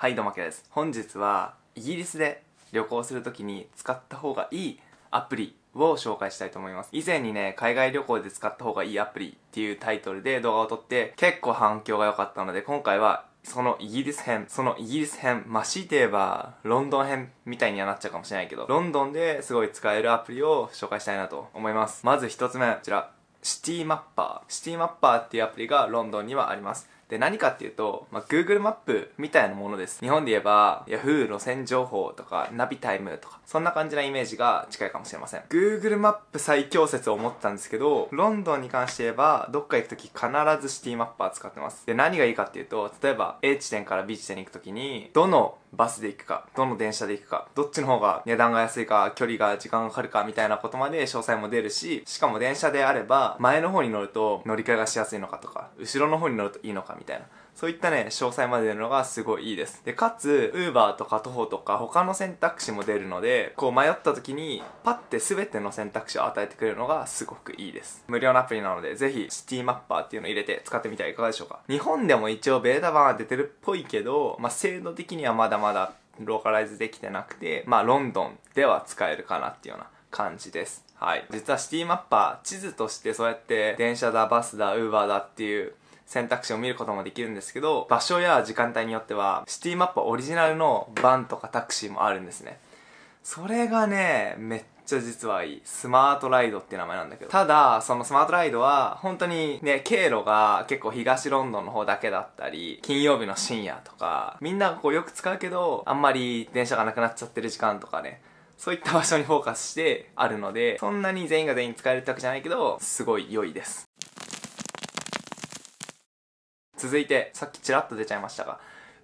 はいどうもけです本日はイギリスで旅行するときに使った方がいいアプリを紹介したいと思います以前にね海外旅行で使った方がいいアプリっていうタイトルで動画を撮って結構反響が良かったので今回はそのイギリス編、そのイギリス編、ましいて言えば、ロンドン編みたいにはなっちゃうかもしれないけど、ロンドンですごい使えるアプリを紹介したいなと思います。まず一つ目、こちら、シティマッパー。シティマッパーっていうアプリがロンドンにはあります。で、何かっていうと、まあ、Google マップみたいなものです。日本で言えば、Yahoo 路線情報とか、ナビタイムとか、そんな感じなイメージが近いかもしれません。Google マップ最強説を思ったんですけど、ロンドンに関して言えば、どっか行くとき必ずシティマッパー使ってます。で、何がいいかっていうと、例えば A 地点から B 地点に行くときに、どのバスで行くか、どの電車で行くか、どっちの方が値段が安いか、距離が時間がかかるかみたいなことまで詳細も出るし、しかも電車であれば、前の方に乗ると乗り換えがしやすいのかとか、後ろの方に乗るといいのかみたいな。そういったね、詳細まで出るのがすごいいいです。で、かつ、Uber とか徒歩とか他の選択肢も出るので、こう迷った時にパッて全ての選択肢を与えてくれるのがすごくいいです。無料のアプリなので、ぜひシティマッパーっていうのを入れて使ってみてはいかがでしょうか。日本でも一応ベータ版は出てるっぽいけど、まあ、精度的にはまだまだローカライズできてなくて、まあロンドンでは使えるかなっていうような感じです。はい。実はシティマッパー、地図としてそうやって電車だ、バスだ、ウーバーだっていう選択肢を見ることもできるんですけど、場所や時間帯によっては、シティマッパーオリジナルのバンとかタクシーもあるんですね。それがね、めっちゃ実はいい。スマートライドって名前なんだけど。ただ、そのスマートライドは、本当にね、経路が結構東ロンドンの方だけだったり、金曜日の深夜とか、みんなこうよく使うけど、あんまり電車がなくなっちゃってる時間とかね、そういった場所にフォーカスしてあるので、そんなに全員が全員使えるってわけじゃないけど、すごい良いです。続いて、さっきちらっと出ちゃいましたが、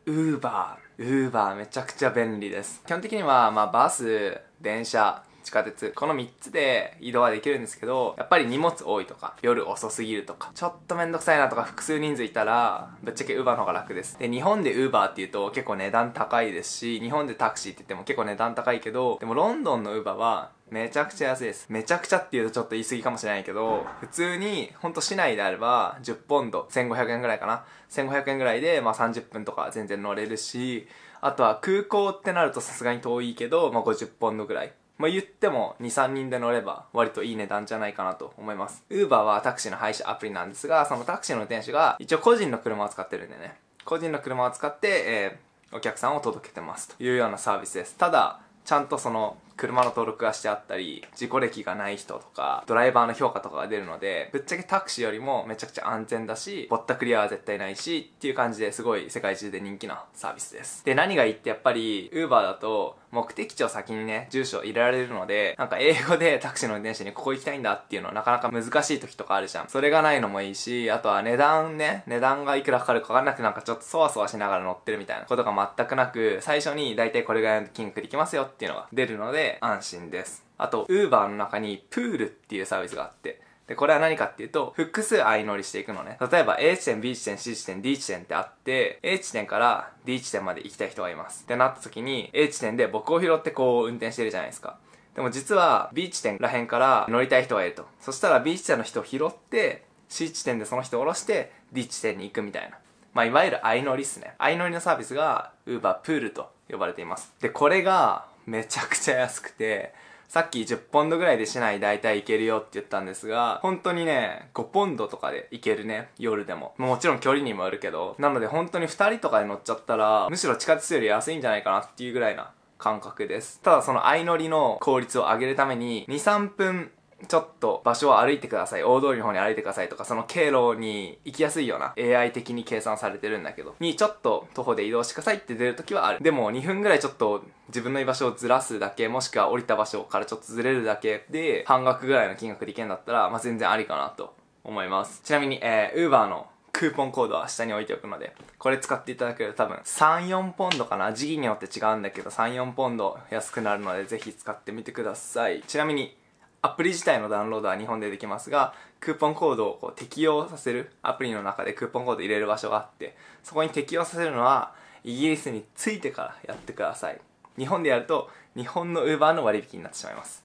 ウーバー。ウーバーめちゃくちゃ便利です。基本的には、まあ、バス、電車、地下鉄この3つで移動はできるんですけどやっぱり荷物多いとか夜遅すぎるとかちょっとめんどくさいなとか複数人数いたらぶっちゃけウーバーの方が楽ですで日本でウーバーっていうと結構値段高いですし日本でタクシーって言っても結構値段高いけどでもロンドンのウーバーはめちゃくちゃ安いです。めちゃくちゃっていうとちょっと言い過ぎかもしれないけど、普通に、ほんと市内であれば、10ポンド、1500円ぐらいかな。1500円ぐらいで、まあ30分とか全然乗れるし、あとは空港ってなるとさすがに遠いけど、まあ50ポンドぐらい。まあ、言っても2、3人で乗れば割といい値段じゃないかなと思います。Uber はタクシーの配車アプリなんですが、そのタクシーの運転手が一応個人の車を使ってるんでね、個人の車を使って、えー、お客さんを届けてますというようなサービスです。ただ、ちゃんとその車の登録がしてあったり、事故歴がない人とか、ドライバーの評価とかが出るので、ぶっちゃけタクシーよりもめちゃくちゃ安全だし、ぼったくりは絶対ないし、っていう感じですごい世界中で人気なサービスです。で、何がいいってやっぱり、Uber だと、目的地を先にね、住所入れられるので、なんか英語でタクシーの運転手にここ行きたいんだっていうのはなかなか難しい時とかあるじゃん。それがないのもいいし、あとは値段ね、値段がいくらかかるかわかんなくなんかちょっとそわそわしながら乗ってるみたいなことが全くなく、最初に大体これぐらいの金額できますよっていうのが出るので、で安心です。あと、Uber の中にプールっていうサービスがあって、で、これは何かっていうと、複数相乗りしていくのね。例えば A 地点、B 地点、C 地点、D 地点ってあって、A 地点から D 地点まで行きたい人がいます。ってなった時に、A 地点で僕を拾ってこう運転してるじゃないですか。でも実は B 地点ら辺から乗りたい人がいると。そしたら B 地点の人を拾って、C 地点でその人を降ろして、D 地点に行くみたいな。まあ、いわゆる相乗りっすね。相乗りのサービスが Uber プールと呼ばれています。で、これがめちゃくちゃ安くて、さっき10ポンドぐらいで市内大体行けるよって言ったんですが、本当にね、5ポンドとかで行けるね、夜でも。もちろん距離にもよるけど、なので本当に2人とかで乗っちゃったら、むしろ地下鉄より安いんじゃないかなっていうぐらいな感覚です。ただその相乗りの効率を上げるために、2、3分ちょっと場所を歩いてください、大通りの方に歩いてくださいとか、その経路に行きやすいような AI 的に計算されてるんだけど、にちょっと徒歩で移動してくださいって出るときはある。でも2分ぐらいちょっと自分の居場所をずらすだけ、もしくは降りた場所からちょっとずれるだけで、半額ぐらいの金額で行けんだったら、まあ、全然ありかなと思います。ちなみに、えー、Uber のクーポンコードは下に置いておくので、これ使っていただけると多分3、4ポンドかな時期によって違うんだけど、3、4ポンド安くなるので、ぜひ使ってみてください。ちなみに、アプリ自体のダウンロードは日本でできますが、クーポンコードをこう適用させる、アプリの中でクーポンコード入れる場所があって、そこに適用させるのは、イギリスに着いてからやってください。日本でやると、日本の Uber の割引になってしまいます。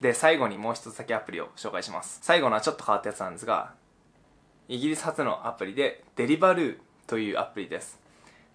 で、最後にもう一つだけアプリを紹介します。最後のはちょっと変わったやつなんですが、イギリス発のアプリで、デリバルーというアプリです。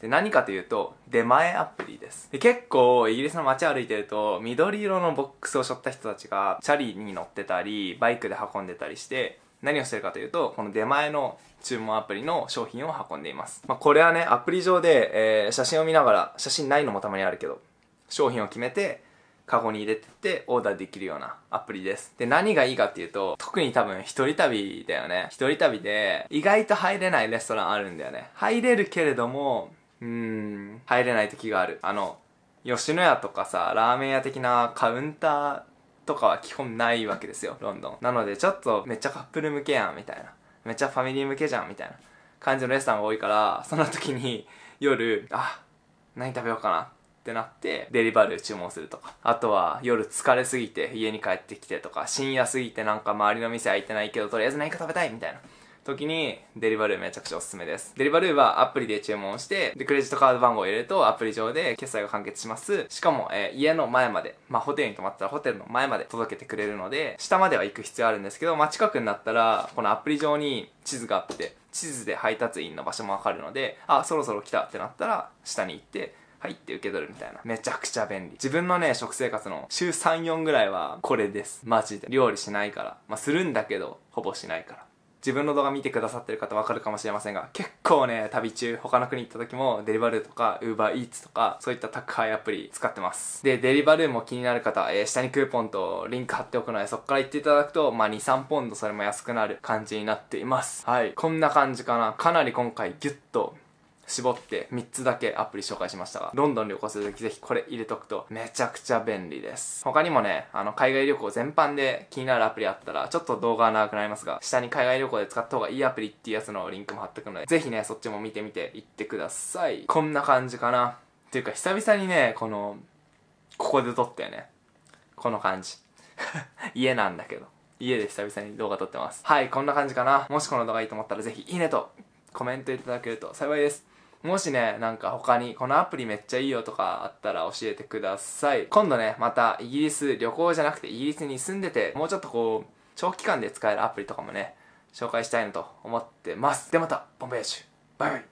で、何かというと、出前アプリです。で、結構、イギリスの街歩いてると、緑色のボックスを背負った人たちが、チャリに乗ってたり、バイクで運んでたりして、何をしてるかというと、この出前の注文アプリの商品を運んでいます。まあ、これはね、アプリ上で、えー、写真を見ながら、写真ないのもたまにあるけど、商品を決めて、カゴに入れてってオーダーできるようなアプリです。で、何がいいかっていうと、特に多分一人旅だよね。一人旅で、意外と入れないレストランあるんだよね。入れるけれども、うん入れない時があるあの吉野家とかさラーメン屋的なカウンターとかは基本ないわけですよロンドンなのでちょっとめっちゃカップル向けやんみたいなめっちゃファミリー向けじゃんみたいな感じのレストランが多いからその時に夜あ何食べようかなってなってデリバル注文するとかあとは夜疲れすぎて家に帰ってきてとか深夜過ぎてなんか周りの店開いてないけどとりあえず何か食べたいみたいな時にデリバルーめちゃくちゃおすすめです。デリバルーはアプリで注文して、で、クレジットカード番号を入れるとアプリ上で決済が完結します。しかも、えー、家の前まで、まあ、ホテルに泊まったらホテルの前まで届けてくれるので、下までは行く必要あるんですけど、まあ、近くになったら、このアプリ上に地図があって、地図で配達員の場所もわかるので、あ、そろそろ来たってなったら、下に行って、入って受け取るみたいな。めちゃくちゃ便利。自分のね、食生活の週3、4ぐらいはこれです。マジで。料理しないから。まあ、するんだけど、ほぼしないから。自分の動画見てくださってる方わかるかもしれませんが、結構ね、旅中、他の国行った時も、デリバルとか、ウーバーイーツとか、そういった宅配アプリ使ってます。で、デリバルも気になる方、えー、下にクーポンとリンク貼っておくので、そこから行っていただくと、まあ、2、3ポンドそれも安くなる感じになっています。はい。こんな感じかな。かなり今回ギュッと、絞って3つだけアプリ紹介しましたが、ロンドン旅行するときぜひこれ入れとくとめちゃくちゃ便利です。他にもね、あの、海外旅行全般で気になるアプリあったら、ちょっと動画は長くなりますが、下に海外旅行で使った方がいいアプリっていうやつのリンクも貼ってくので、ぜひね、そっちも見てみていってください。こんな感じかな。っていうか、久々にね、この、ここで撮ったよね。この感じ。家なんだけど。家で久々に動画撮ってます。はい、こんな感じかな。もしこの動画いいと思ったらぜひいいねとコメントいただけると幸いです。もしね、なんか他にこのアプリめっちゃいいよとかあったら教えてください。今度ね、またイギリス旅行じゃなくてイギリスに住んでて、もうちょっとこう、長期間で使えるアプリとかもね、紹介したいなと思ってます。ではまた、ボンベージュ。バイバイ。